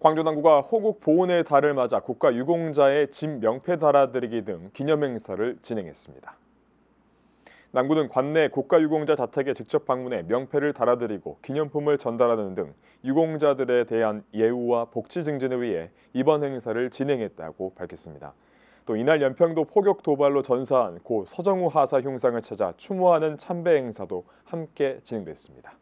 광주당구가 호국 보훈의 달을 맞아 국가 유공자의 집 명패 달아드리기 등 기념행사를 진행했습니다. 남구는 관내 국가 유공자 자택에 직접 방문해 명패를 달아드리고 기념품을 전달하는 등 유공자들에 대한 예우와 복지 증진을 위해 이번 행사를 진행했다고 밝혔습니다. 또 이날 연평도 포격 도발로 전사한 고 서정우 하사 흉상을 찾아 추모하는 참배 행사도 함께 진행됐습니다.